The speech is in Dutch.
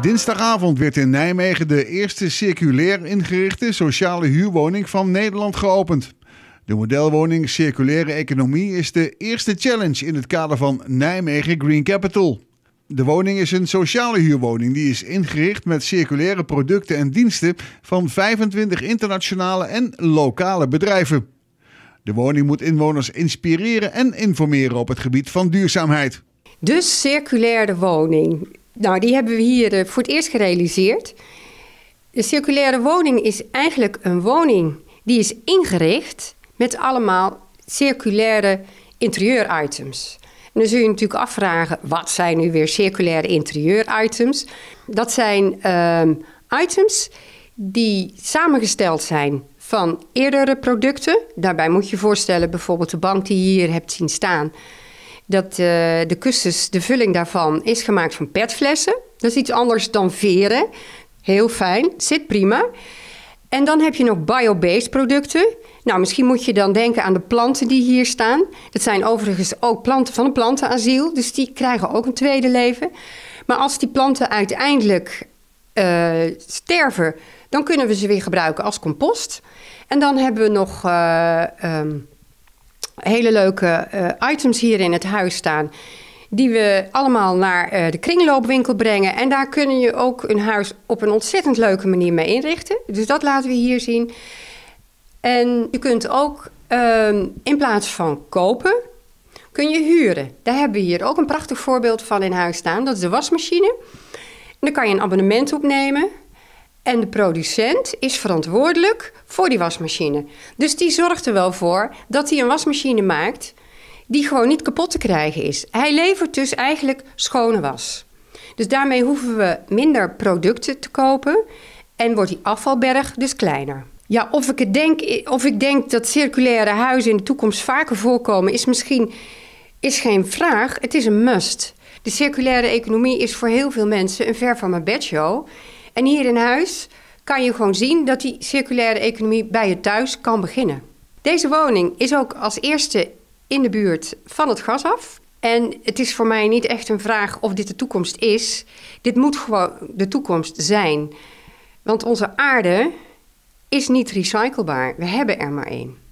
Dinsdagavond werd in Nijmegen de eerste circulair ingerichte sociale huurwoning van Nederland geopend. De modelwoning Circulaire Economie is de eerste challenge in het kader van Nijmegen Green Capital. De woning is een sociale huurwoning die is ingericht met circulaire producten en diensten van 25 internationale en lokale bedrijven. De woning moet inwoners inspireren en informeren op het gebied van duurzaamheid. Dus circulaire woning. Nou, die hebben we hier eh, voor het eerst gerealiseerd. De circulaire woning is eigenlijk een woning die is ingericht met allemaal circulaire interieuritems. En dan zul je natuurlijk afvragen, wat zijn nu weer circulaire interieuritems? Dat zijn ehm, items die samengesteld zijn van eerdere producten. Daarbij moet je voorstellen bijvoorbeeld de bank die je hier hebt zien staan dat eh, de kussens, de vulling daarvan, is gemaakt van petflessen. Dat is iets anders dan veren. Heel fijn, zit prima. En dan heb je nog biobased producten. Nou, misschien moet je dan denken aan de planten die hier staan. Dat zijn overigens ook planten van een plantenasiel, dus die krijgen ook een tweede leven. Maar als die planten uiteindelijk eh, sterven, dan kunnen we ze weer gebruiken als compost. En dan hebben we nog eh, ehm, hele leuke eh, items hier in het huis staan. Die we allemaal naar eh, de kringloopwinkel brengen. En daar kun je ook een huis op een ontzettend leuke manier mee inrichten. Dus dat laten we hier zien. En je kunt ook ehm, in plaats van kopen, kun je huren. Daar hebben we hier ook een prachtig voorbeeld van in huis staan. Dat is de wasmachine. En daar kan je een abonnement opnemen. En de producent is verantwoordelijk voor die wasmachine. Dus die zorgt er wel voor dat hij een wasmachine maakt die gewoon niet kapot te krijgen is. Hij levert dus eigenlijk schone was. Dus daarmee hoeven we minder producten te kopen en wordt die afvalberg dus kleiner. Ja, of ik, het denk, of ik denk dat circulaire huizen in de toekomst vaker voorkomen, is misschien is geen vraag, het is een must. De circulaire economie is voor heel veel mensen een ver van mijn bedshow. En hier in huis kan je gewoon zien dat die circulaire economie bij je thuis kan beginnen. Deze woning is ook als eerste in de buurt van het gas af. En het is voor mij niet echt een vraag of dit de toekomst is. Dit moet gewoon de toekomst zijn. Want onze aarde is niet recyclebaar. We hebben er maar één.